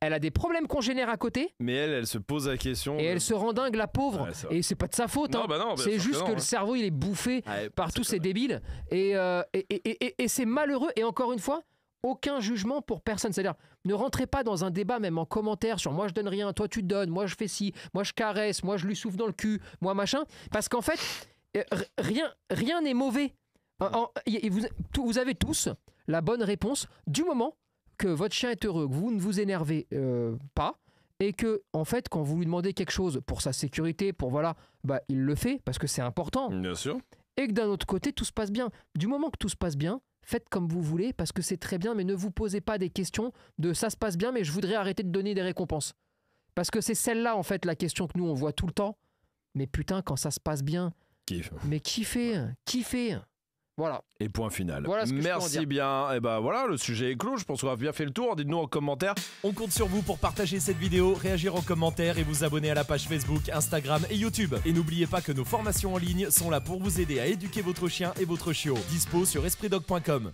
elle a des problèmes congénères à côté, Mais elle, elle se pose la question. et elle se rend dingue, la pauvre. et c'est pas de sa faute, Non, hein. bah c'est juste que, le hein. cerveau, il est bouffé par tous ces débiles. Euh, et c'est malheureux. Et encore une fois, aucun jugement pour personne. C'est-à-dire, ne rentrez pas dans un débat, même en commentaire, sur moi je donne rien, toi tu donnes, moi je fais ci, moi je caresse, moi je lui souffle dans le cul, moi machin. Parce qu'en fait, euh, rien rien n'est mauvais. vous, avez tous la bonne réponse du moment que votre chien est heureux, que vous ne vous énervez euh, pas. Et que, en fait, quand vous lui demandez quelque chose pour sa sécurité, pour voilà, bah, il le fait parce que c'est important. Bien sûr. Et que d'un autre côté, tout se passe bien. Du moment que tout se passe bien, faites comme vous voulez parce que c'est très bien, mais ne vous posez pas des questions de ça se passe bien, mais je voudrais arrêter de donner des récompenses. Parce que c'est celle-là, en fait, la question que nous, on voit tout le temps. Mais putain, quand ça se passe bien, mais kiffez, kiffez. Voilà. Et point final. Merci bien. Et eh ben voilà, le sujet est clos. Je pense qu'on a bien fait le tour. Dites-nous en commentaire. On compte sur vous pour partager cette vidéo, réagir en commentaire et vous abonner à la page Facebook, Instagram et YouTube. Et n'oubliez pas que nos formations en ligne sont là pour vous aider à éduquer votre chien et votre chiot. Dispo sur espritdoc.com